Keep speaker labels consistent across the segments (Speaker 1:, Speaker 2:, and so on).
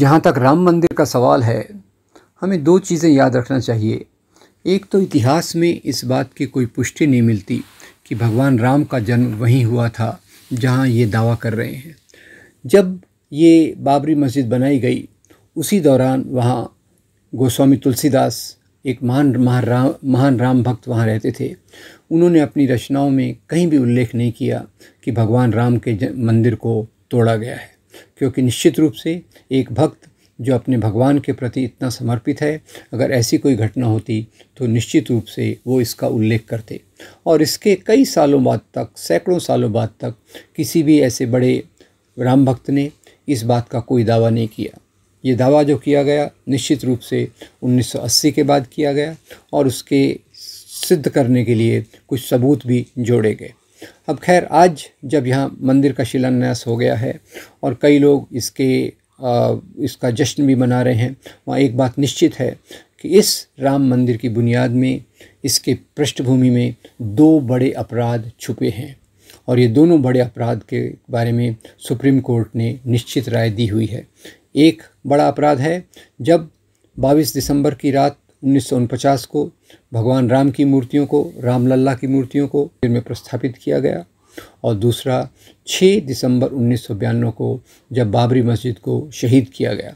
Speaker 1: जहाँ तक राम मंदिर का सवाल है हमें दो चीज़ें याद रखना चाहिए एक तो इतिहास में इस बात की कोई पुष्टि नहीं मिलती कि भगवान राम का जन्म वहीं हुआ था जहाँ ये दावा कर रहे हैं जब ये बाबरी मस्जिद बनाई गई उसी दौरान वहाँ गोस्वामी तुलसीदास एक महान महान राम महान राम भक्त वहाँ रहते थे उन्होंने अपनी रचनाओं में कहीं भी उल्लेख नहीं किया कि भगवान राम के मंदिर को तोड़ा गया है क्योंकि निश्चित रूप से एक भक्त जो अपने भगवान के प्रति इतना समर्पित है अगर ऐसी कोई घटना होती तो निश्चित रूप से वो इसका उल्लेख करते और इसके कई सालों बाद तक सैकड़ों सालों बाद तक किसी भी ऐसे बड़े राम भक्त ने इस बात का कोई दावा नहीं किया ये दावा जो किया गया निश्चित रूप से 1980 के बाद किया गया और उसके सिद्ध करने के लिए कुछ सबूत भी जोड़े गए अब खैर आज जब यहाँ मंदिर का शिलान्यास हो गया है और कई लोग इसके आ, इसका जश्न भी मना रहे हैं वहाँ एक बात निश्चित है कि इस राम मंदिर की बुनियाद में इसके पृष्ठभूमि में दो बड़े अपराध छुपे हैं और ये दोनों बड़े अपराध के बारे में सुप्रीम कोर्ट ने निश्चित राय दी हुई है एक बड़ा अपराध है जब 22 दिसंबर की रात 1949 को भगवान राम की मूर्तियों को रामलल्ला की मूर्तियों को मंदिर में प्रस्थापित किया गया और दूसरा 6 दिसंबर उन्नीस को जब बाबरी मस्जिद को शहीद किया गया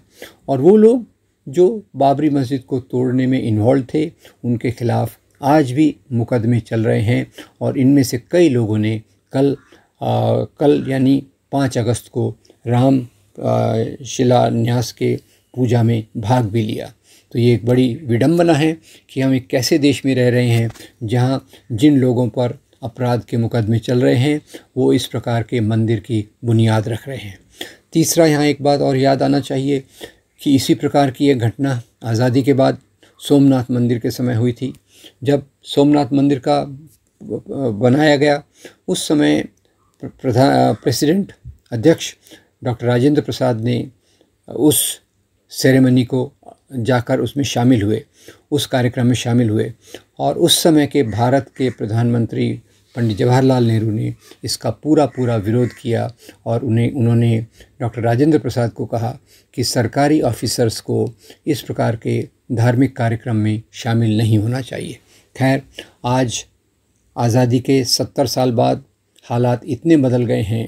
Speaker 1: और वो लोग जो बाबरी मस्जिद को तोड़ने में इन्वॉल्व थे उनके खिलाफ आज भी मुकदमे चल रहे हैं और इनमें से कई लोगों ने कल आ, कल यानी पाँच अगस्त को राम शिलान्यास के पूजा में भाग भी लिया तो ये एक बड़ी विडम्बना है कि हम एक कैसे देश में रह रहे हैं जहाँ जिन लोगों पर अपराध के मुकदमे चल रहे हैं वो इस प्रकार के मंदिर की बुनियाद रख रहे हैं तीसरा यहाँ एक बात और याद आना चाहिए कि इसी प्रकार की एक घटना आज़ादी के बाद सोमनाथ मंदिर के समय हुई थी जब सोमनाथ मंदिर का बनाया गया उस समय प्रधान प्रेसिडेंट अध्यक्ष डॉक्टर राजेंद्र प्रसाद ने उस सेरेमनी को जाकर उसमें शामिल हुए उस कार्यक्रम में शामिल हुए और उस समय के भारत के प्रधानमंत्री पंडित जवाहरलाल नेहरू ने इसका पूरा पूरा विरोध किया और उन्हें उन्होंने डॉक्टर राजेंद्र प्रसाद को कहा कि सरकारी ऑफिसर्स को इस प्रकार के धार्मिक कार्यक्रम में शामिल नहीं होना चाहिए खैर आज आज़ादी के सत्तर साल बाद हालात इतने बदल गए हैं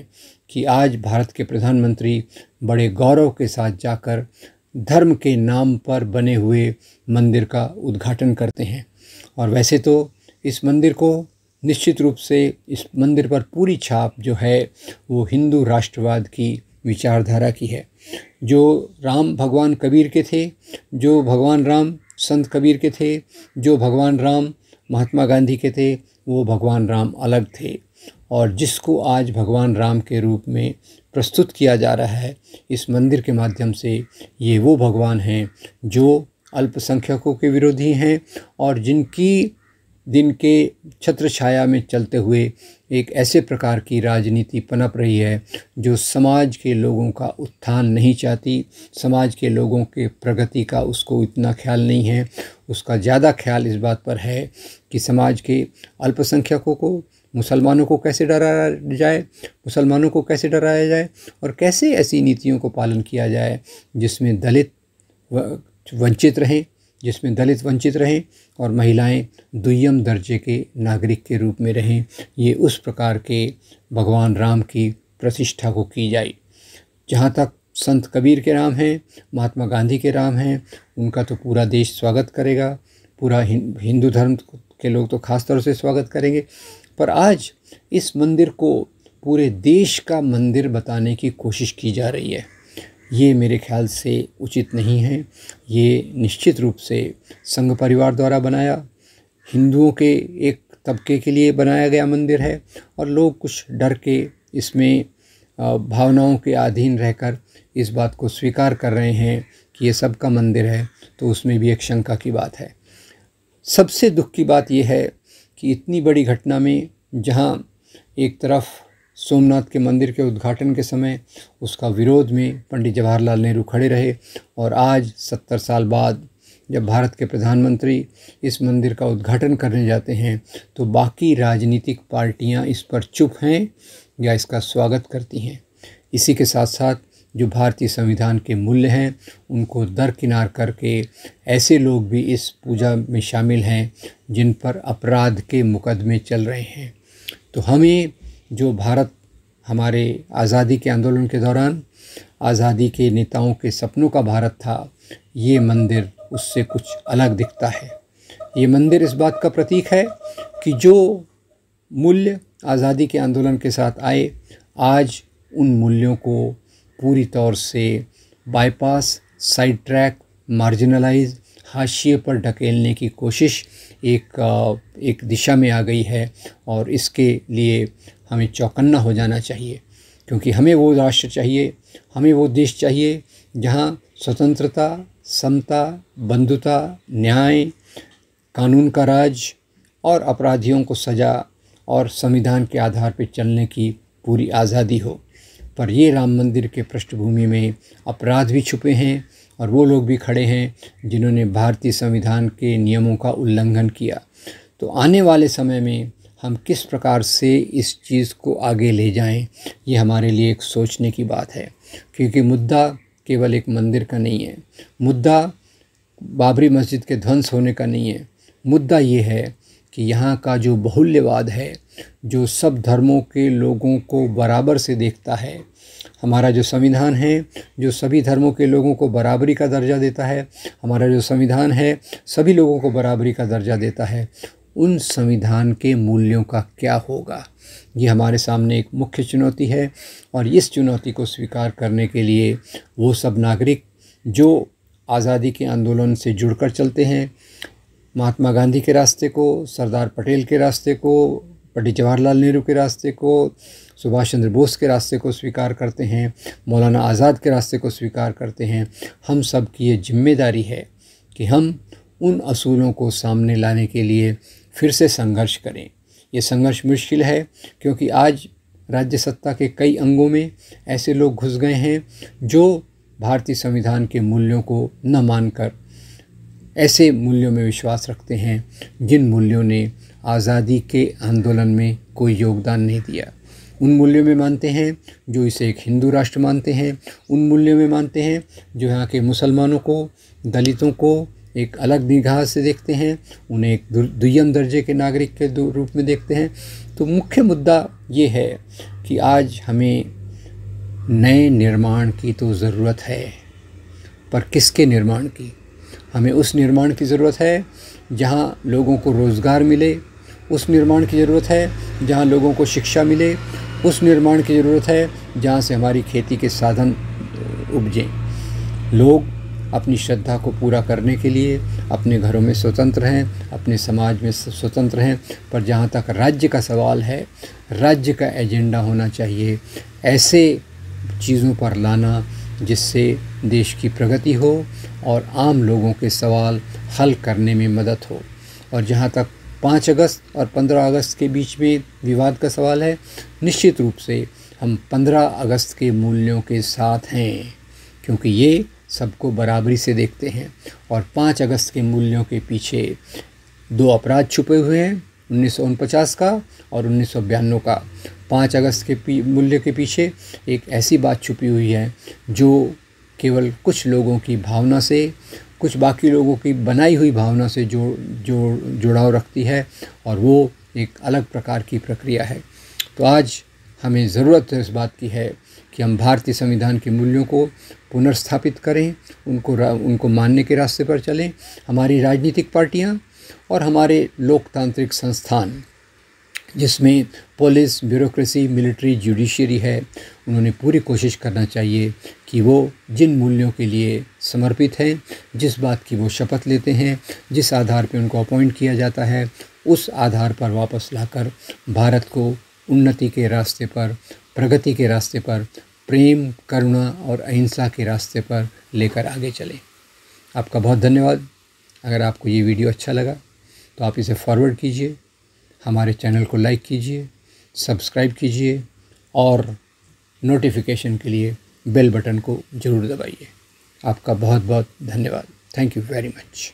Speaker 1: कि आज भारत के प्रधानमंत्री बड़े गौरव के साथ जाकर धर्म के नाम पर बने हुए मंदिर का उद्घाटन करते हैं और वैसे तो इस मंदिर को निश्चित रूप से इस मंदिर पर पूरी छाप जो है वो हिंदू राष्ट्रवाद की विचारधारा की है जो राम भगवान कबीर के थे जो भगवान राम संत कबीर के थे जो भगवान राम महात्मा गांधी के थे वो भगवान राम अलग थे और जिसको आज भगवान राम के रूप में प्रस्तुत किया जा रहा है इस मंदिर के माध्यम से ये वो भगवान हैं जो अल्पसंख्यकों के विरोधी हैं और जिनकी दिन के छत्र छाया में चलते हुए एक ऐसे प्रकार की राजनीति पनप रही है जो समाज के लोगों का उत्थान नहीं चाहती समाज के लोगों के प्रगति का उसको इतना ख्याल नहीं है उसका ज़्यादा ख्याल इस बात पर है कि समाज के अल्पसंख्यकों को मुसलमानों को कैसे डराया जाए मुसलमानों को कैसे डराया जाए और कैसे ऐसी नीतियों को पालन किया जाए जिसमें दलित वंचित रहें जिसमें दलित वंचित रहें और महिलाएं दुयम दर्जे के नागरिक के रूप में रहें ये उस प्रकार के भगवान राम की प्रतिष्ठा को की जाए जहाँ तक संत कबीर के राम हैं महात्मा गांधी के राम हैं उनका तो पूरा देश स्वागत करेगा पूरा हिंदू धर्म के लोग तो ख़ास तौर से स्वागत करेंगे पर आज इस मंदिर को पूरे देश का मंदिर बताने की कोशिश की जा रही है ये मेरे ख्याल से उचित नहीं है ये निश्चित रूप से संघ परिवार द्वारा बनाया हिंदुओं के एक तबके के लिए बनाया गया मंदिर है और लोग कुछ डर के इसमें भावनाओं के अधीन रहकर इस बात को स्वीकार कर रहे हैं कि ये सबका मंदिर है तो उसमें भी एक शंका की बात है सबसे दुख की बात यह है कि इतनी बड़ी घटना में जहां एक तरफ सोमनाथ के मंदिर के उद्घाटन के समय उसका विरोध में पंडित जवाहरलाल नेहरू खड़े रहे और आज सत्तर साल बाद जब भारत के प्रधानमंत्री इस मंदिर का उद्घाटन करने जाते हैं तो बाकी राजनीतिक पार्टियां इस पर चुप हैं या इसका स्वागत करती हैं इसी के साथ साथ जो भारतीय संविधान के मूल्य हैं उनको दरकिनार करके ऐसे लोग भी इस पूजा में शामिल हैं जिन पर अपराध के मुकदमे चल रहे हैं तो हमें जो भारत हमारे आज़ादी के आंदोलन के दौरान आज़ादी के नेताओं के सपनों का भारत था ये मंदिर उससे कुछ अलग दिखता है ये मंदिर इस बात का प्रतीक है कि जो मूल्य आज़ादी के आंदोलन के साथ आए आज उन मूल्यों को पूरी तौर से बाईपास साइड ट्रैक मार्जिनलाइज हाशिए पर ढकेलने की कोशिश एक एक दिशा में आ गई है और इसके लिए हमें चौकन्ना हो जाना चाहिए क्योंकि हमें वो राष्ट्र चाहिए हमें वो देश चाहिए जहाँ स्वतंत्रता समता बंधुता न्याय कानून का राज और अपराधियों को सज़ा और संविधान के आधार पर चलने की पूरी आज़ादी हो पर ये राम मंदिर के पृष्ठभूमि में अपराध भी छुपे हैं और वो लोग भी खड़े हैं जिन्होंने भारतीय संविधान के नियमों का उल्लंघन किया तो आने वाले समय में हम किस प्रकार से इस चीज़ को आगे ले जाएं ये हमारे लिए एक सोचने की बात है क्योंकि मुद्दा केवल एक मंदिर का नहीं है मुद्दा बाबरी मस्जिद के ध्वंस होने का नहीं है मुद्दा ये है कि यहाँ का जो बहुल्यवाद है जो सब धर्मों के लोगों को बराबर से देखता है हमारा जो संविधान है जो सभी धर्मों के लोगों को बराबरी का दर्जा देता है हमारा जो संविधान है सभी लोगों को बराबरी का दर्जा देता है उन संविधान के मूल्यों का क्या होगा ये हमारे सामने एक मुख्य चुनौती है और इस चुनौती को स्वीकार करने के लिए वो सब नागरिक जो आज़ादी के आंदोलन से जुड़कर चलते हैं महात्मा गांधी के रास्ते को सरदार पटेल के रास्ते को पंडित जवाहरलाल नेहरू के रास्ते को सुभाष चंद्र बोस के रास्ते को स्वीकार करते हैं मौलाना आज़ाद के रास्ते को स्वीकार करते हैं हम सब की ये जिम्मेदारी है कि हम उन असूलों को सामने लाने के लिए फिर से संघर्ष करें ये संघर्ष मुश्किल है क्योंकि आज राज्य सत्ता के कई अंगों में ऐसे लोग घुस गए हैं जो भारतीय संविधान के मूल्यों को न मानकर ऐसे मूल्यों में विश्वास रखते हैं जिन मूल्यों ने आज़ादी के आंदोलन में कोई योगदान नहीं दिया उन मूल्यों में मानते हैं जो इसे एक हिंदू राष्ट्र मानते हैं उन मूल्यों में मानते हैं जो यहाँ के मुसलमानों को दलितों को एक अलग निगाह से देखते हैं उन्हें एक दुयम दर्जे के नागरिक के रूप में देखते हैं तो मुख्य मुद्दा ये है कि आज हमें नए निर्माण की तो ज़रूरत है पर किसके निर्माण की हमें उस निर्माण की ज़रूरत है जहाँ लोगों को रोज़गार मिले उस निर्माण की ज़रूरत है जहाँ लोगों को शिक्षा मिले उस निर्माण की ज़रूरत है जहाँ से हमारी खेती के साधन उपजें लोग अपनी श्रद्धा को पूरा करने के लिए अपने घरों में स्वतंत्र हैं अपने समाज में स्वतंत्र हैं पर जहाँ तक राज्य का सवाल है राज्य का एजेंडा होना चाहिए ऐसे चीज़ों पर लाना जिससे देश की प्रगति हो और आम लोगों के सवाल हल करने में मदद हो और जहाँ तक पाँच अगस्त और पंद्रह अगस्त के बीच में विवाद का सवाल है निश्चित रूप से हम पंद्रह अगस्त के मूल्यों के साथ हैं क्योंकि ये सबको बराबरी से देखते हैं और पाँच अगस्त के मूल्यों के पीछे दो अपराध छुपे हुए हैं उन्नीस का और उन्नीस का पाँच अगस्त के मूल्य के पीछे एक ऐसी बात छुपी हुई है जो केवल कुछ लोगों की भावना से कुछ बाकी लोगों की बनाई हुई भावना से जो जो जुड़ाव रखती है और वो एक अलग प्रकार की प्रक्रिया है तो आज हमें ज़रूरत इस बात की है कि हम भारतीय संविधान के मूल्यों को पुनर्स्थापित करें उनको उनको मानने के रास्ते पर चलें हमारी राजनीतिक पार्टियाँ और हमारे लोकतांत्रिक संस्थान जिसमें पुलिस ब्यूरोक्रेसी मिलिट्री जुडिशरी है उन्होंने पूरी कोशिश करना चाहिए कि वो जिन मूल्यों के लिए समर्पित हैं जिस बात की वो शपथ लेते हैं जिस आधार पर उनको अपॉइंट किया जाता है उस आधार पर वापस लाकर भारत को उन्नति के रास्ते पर प्रगति के रास्ते पर प्रेम करुणा और अहिंसा के रास्ते पर लेकर आगे चलें आपका बहुत धन्यवाद अगर आपको ये वीडियो अच्छा लगा तो आप इसे फॉरवर्ड कीजिए हमारे चैनल को लाइक कीजिए सब्सक्राइब कीजिए और नोटिफिकेशन के लिए बेल बटन को ज़रूर दबाइए आपका बहुत बहुत धन्यवाद थैंक यू वेरी मच